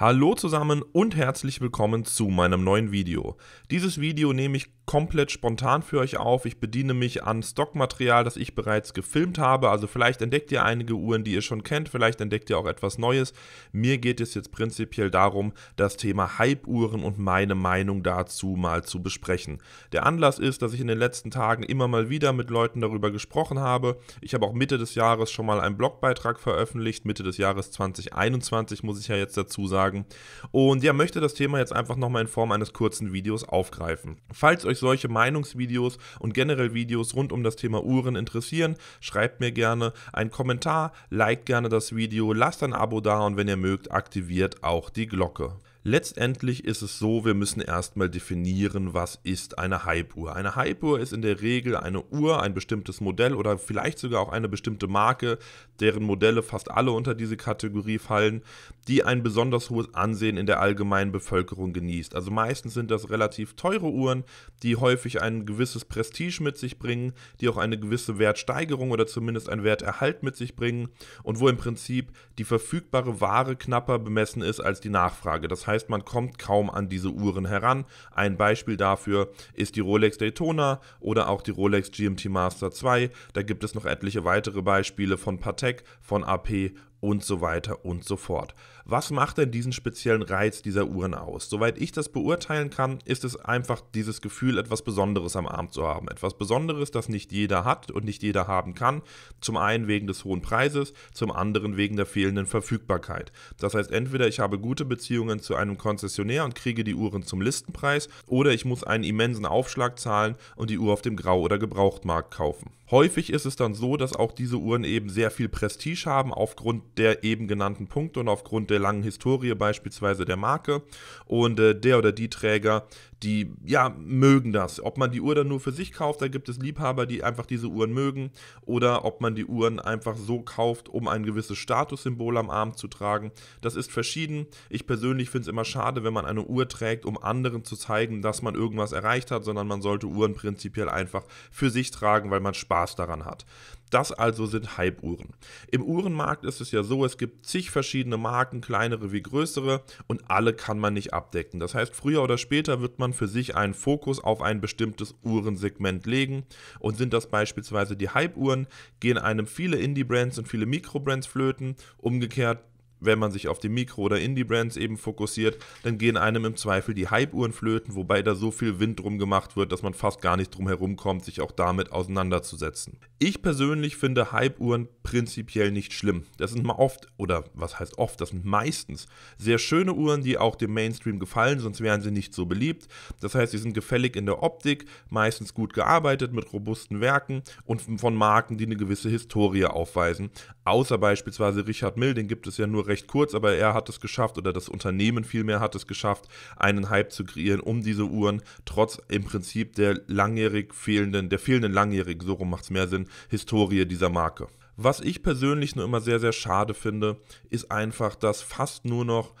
Hallo zusammen und herzlich willkommen zu meinem neuen Video. Dieses Video nehme ich komplett spontan für euch auf. Ich bediene mich an Stockmaterial, das ich bereits gefilmt habe. Also vielleicht entdeckt ihr einige Uhren, die ihr schon kennt, vielleicht entdeckt ihr auch etwas Neues. Mir geht es jetzt prinzipiell darum, das Thema Hype-Uhren und meine Meinung dazu mal zu besprechen. Der Anlass ist, dass ich in den letzten Tagen immer mal wieder mit Leuten darüber gesprochen habe. Ich habe auch Mitte des Jahres schon mal einen Blogbeitrag veröffentlicht, Mitte des Jahres 2021 muss ich ja jetzt dazu sagen sagen. Und ja, möchte das Thema jetzt einfach nochmal in Form eines kurzen Videos aufgreifen. Falls euch solche Meinungsvideos und generell Videos rund um das Thema Uhren interessieren, schreibt mir gerne einen Kommentar, liked gerne das Video, lasst ein Abo da und wenn ihr mögt, aktiviert auch die Glocke. Letztendlich ist es so, wir müssen erstmal definieren, was ist eine Hype-Uhr. Eine Hype-Uhr ist in der Regel eine Uhr, ein bestimmtes Modell oder vielleicht sogar auch eine bestimmte Marke, deren Modelle fast alle unter diese Kategorie fallen, die ein besonders hohes Ansehen in der allgemeinen Bevölkerung genießt. Also meistens sind das relativ teure Uhren, die häufig ein gewisses Prestige mit sich bringen, die auch eine gewisse Wertsteigerung oder zumindest einen Werterhalt mit sich bringen und wo im Prinzip die verfügbare Ware knapper bemessen ist als die Nachfrage. Das heißt, heißt, man kommt kaum an diese Uhren heran. Ein Beispiel dafür ist die Rolex Daytona oder auch die Rolex GMT Master 2. Da gibt es noch etliche weitere Beispiele von Patek, von AP und so weiter und so fort. Was macht denn diesen speziellen Reiz dieser Uhren aus? Soweit ich das beurteilen kann, ist es einfach dieses Gefühl, etwas Besonderes am Arm zu haben. Etwas Besonderes, das nicht jeder hat und nicht jeder haben kann. Zum einen wegen des hohen Preises, zum anderen wegen der fehlenden Verfügbarkeit. Das heißt, entweder ich habe gute Beziehungen zu einem Konzessionär und kriege die Uhren zum Listenpreis, oder ich muss einen immensen Aufschlag zahlen und die Uhr auf dem Grau- oder Gebrauchtmarkt kaufen. Häufig ist es dann so, dass auch diese Uhren eben sehr viel Prestige haben aufgrund der eben genannten Punkte und aufgrund der langen Historie beispielsweise der Marke. Und äh, der oder die Träger die ja mögen das. Ob man die Uhr dann nur für sich kauft, da gibt es Liebhaber, die einfach diese Uhren mögen, oder ob man die Uhren einfach so kauft, um ein gewisses Statussymbol am Arm zu tragen. Das ist verschieden. Ich persönlich finde es immer schade, wenn man eine Uhr trägt, um anderen zu zeigen, dass man irgendwas erreicht hat, sondern man sollte Uhren prinzipiell einfach für sich tragen, weil man Spaß daran hat. Das also sind Halbuhren. Im Uhrenmarkt ist es ja so, es gibt zig verschiedene Marken, kleinere wie größere, und alle kann man nicht abdecken. Das heißt, früher oder später wird man Uhren für sich einen Fokus auf ein bestimmtes Uhrensegment legen und sind das beispielsweise die Hype-Uhren, gehen einem viele Indie-Brands und viele Micro-Brands flöten. Umgekehrt wenn man sich auf die Mikro- oder Indie-Brands eben fokussiert, dann gehen einem im Zweifel die Hype-Uhren flöten, wobei da so viel Wind drum gemacht wird, dass man fast gar nicht drum herumkommt, sich auch damit auseinanderzusetzen. Ich persönlich finde Hype-Uhren prinzipiell nicht schlimm. Das sind mal oft, oder was heißt oft, das sind meistens sehr schöne Uhren, die auch dem Mainstream gefallen, sonst wären sie nicht so beliebt. Das heißt, sie sind gefällig in der Optik, meistens gut gearbeitet mit robusten Werken und von Marken, die eine gewisse Historie aufweisen. Außer beispielsweise Richard Mill, den gibt es ja nur recht kurz, aber er hat es geschafft oder das Unternehmen vielmehr hat es geschafft, einen Hype zu kreieren um diese Uhren, trotz im Prinzip der langjährig fehlenden, der fehlenden langjährigen, so rum macht es mehr Sinn, Historie dieser Marke. Was ich persönlich nur immer sehr, sehr schade finde, ist einfach, dass fast nur noch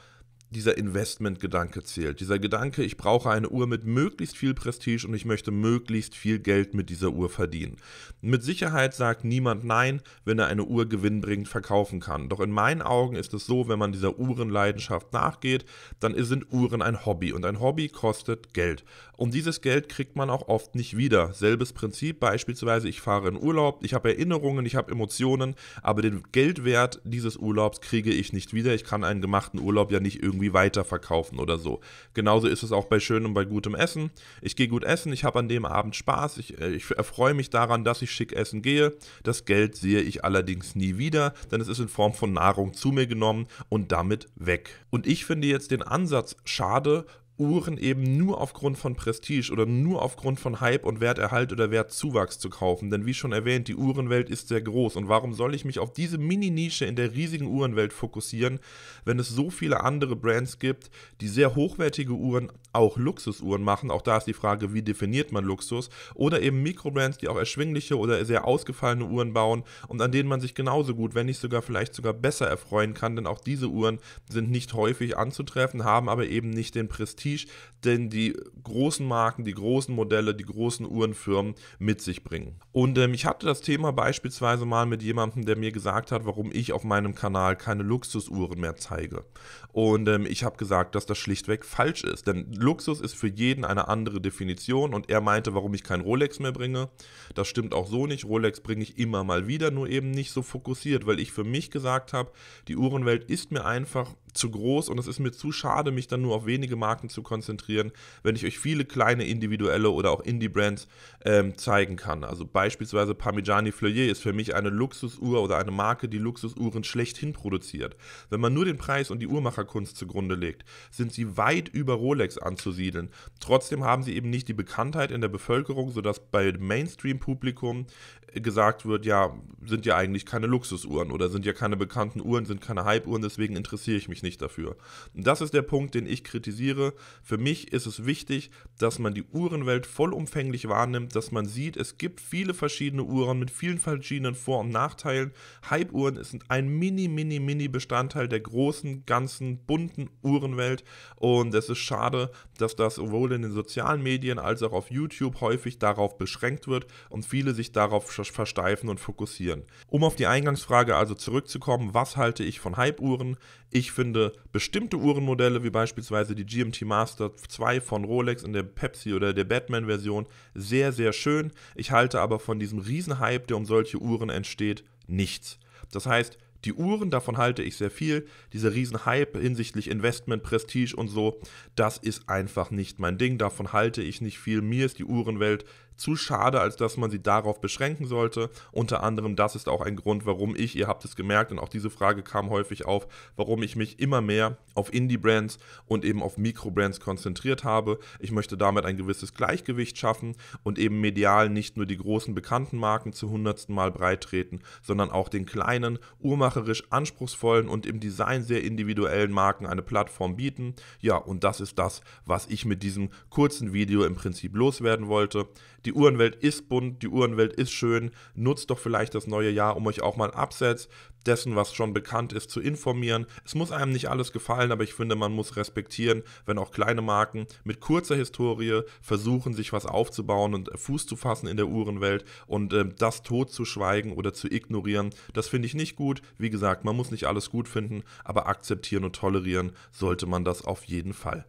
dieser Investmentgedanke zählt. Dieser Gedanke, ich brauche eine Uhr mit möglichst viel Prestige und ich möchte möglichst viel Geld mit dieser Uhr verdienen. Mit Sicherheit sagt niemand Nein, wenn er eine Uhr gewinnbringend verkaufen kann. Doch in meinen Augen ist es so, wenn man dieser Uhrenleidenschaft nachgeht, dann sind Uhren ein Hobby und ein Hobby kostet Geld. Und dieses Geld kriegt man auch oft nicht wieder. Selbes Prinzip, beispielsweise ich fahre in Urlaub, ich habe Erinnerungen, ich habe Emotionen, aber den Geldwert dieses Urlaubs kriege ich nicht wieder. Ich kann einen gemachten Urlaub ja nicht irgendwie irgendwie weiterverkaufen oder so. Genauso ist es auch bei schönem, bei gutem Essen. Ich gehe gut essen, ich habe an dem Abend Spaß, ich, äh, ich erfreue mich daran, dass ich schick essen gehe. Das Geld sehe ich allerdings nie wieder, denn es ist in Form von Nahrung zu mir genommen und damit weg. Und ich finde jetzt den Ansatz schade, Uhren eben nur aufgrund von Prestige oder nur aufgrund von Hype und Werterhalt oder Wertzuwachs zu kaufen. Denn wie schon erwähnt, die Uhrenwelt ist sehr groß. Und warum soll ich mich auf diese Mini-Nische in der riesigen Uhrenwelt fokussieren, wenn es so viele andere Brands gibt, die sehr hochwertige Uhren, auch Luxusuhren machen? Auch da ist die Frage, wie definiert man Luxus? Oder eben Mikrobrands, die auch erschwingliche oder sehr ausgefallene Uhren bauen und an denen man sich genauso gut, wenn nicht sogar vielleicht sogar besser erfreuen kann. Denn auch diese Uhren sind nicht häufig anzutreffen, haben aber eben nicht den Prestige Prestige, den die großen Marken, die großen Modelle, die großen Uhrenfirmen mit sich bringen. Und ähm, ich hatte das Thema beispielsweise mal mit jemandem, der mir gesagt hat, warum ich auf meinem Kanal keine Luxusuhren mehr zeige. Und ähm, ich habe gesagt, dass das schlichtweg falsch ist, denn Luxus ist für jeden eine andere Definition und er meinte, warum ich kein Rolex mehr bringe. Das stimmt auch so nicht. Rolex bringe ich immer mal wieder, nur eben nicht so fokussiert, weil ich für mich gesagt habe, die Uhrenwelt ist mir einfach zu groß und es ist mir zu schade, mich dann nur auf wenige Marken zu konzentrieren, wenn ich euch viele kleine individuelle oder auch Indie-Brands ähm, zeigen kann. Also beispielsweise Parmigiani Fleuillet ist für mich eine Luxusuhr oder eine Marke, die Luxusuhren schlechthin produziert. Wenn man nur den Preis und die Uhrmacherkunst zugrunde legt, sind sie weit über Rolex anzusiedeln. Trotzdem haben sie eben nicht die Bekanntheit in der Bevölkerung, sodass bei Mainstream-Publikum äh, gesagt wird, ja, sind ja eigentlich keine Luxusuhren oder sind ja keine bekannten Uhren, sind keine Hype-Uhren, deswegen interessiere ich mich ich nicht dafür. Und das ist der Punkt, den ich kritisiere. Für mich ist es wichtig, dass man die Uhrenwelt vollumfänglich wahrnimmt, dass man sieht, es gibt viele verschiedene Uhren mit vielen verschiedenen Vor- und Nachteilen. Hype-Uhren sind ein mini, mini, mini Bestandteil der großen, ganzen, bunten Uhrenwelt. Und es ist schade, dass das sowohl in den sozialen Medien als auch auf YouTube häufig darauf beschränkt wird und viele sich darauf versteifen und fokussieren. Um auf die Eingangsfrage also zurückzukommen, was halte ich von Hype-Uhren? Ich finde finde bestimmte Uhrenmodelle, wie beispielsweise die GMT Master 2 von Rolex in der Pepsi oder der Batman-Version, sehr, sehr schön. Ich halte aber von diesem Riesenhype, der um solche Uhren entsteht, nichts. Das heißt, die Uhren, davon halte ich sehr viel. Dieser Riesenhype hinsichtlich Investment, Prestige und so, das ist einfach nicht mein Ding. Davon halte ich nicht viel. Mir ist die Uhrenwelt zu schade, als dass man sie darauf beschränken sollte. Unter anderem, das ist auch ein Grund, warum ich, ihr habt es gemerkt, und auch diese Frage kam häufig auf, warum ich mich immer mehr auf Indie-Brands und eben auf Mikro-Brands konzentriert habe. Ich möchte damit ein gewisses Gleichgewicht schaffen und eben medial nicht nur die großen bekannten Marken zu hundertsten Mal breit treten, sondern auch den kleinen, uhrmacherisch anspruchsvollen und im Design sehr individuellen Marken eine Plattform bieten. Ja, und das ist das, was ich mit diesem kurzen Video im Prinzip loswerden wollte. Die die Uhrenwelt ist bunt, die Uhrenwelt ist schön. Nutzt doch vielleicht das neue Jahr, um euch auch mal abseits dessen, was schon bekannt ist, zu informieren. Es muss einem nicht alles gefallen, aber ich finde, man muss respektieren, wenn auch kleine Marken mit kurzer Historie versuchen, sich was aufzubauen und Fuß zu fassen in der Uhrenwelt und äh, das tot zu schweigen oder zu ignorieren. Das finde ich nicht gut. Wie gesagt, man muss nicht alles gut finden, aber akzeptieren und tolerieren sollte man das auf jeden Fall.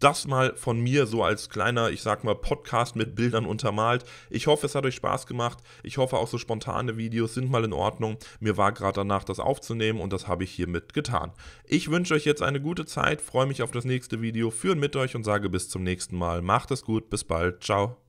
Das mal von mir so als kleiner, ich sag mal, Podcast mit Bildern unter untermalt. Ich hoffe, es hat euch Spaß gemacht. Ich hoffe, auch so spontane Videos sind mal in Ordnung. Mir war gerade danach, das aufzunehmen und das habe ich hiermit getan. Ich wünsche euch jetzt eine gute Zeit, freue mich auf das nächste Video, führen mit euch und sage bis zum nächsten Mal. Macht es gut, bis bald, ciao.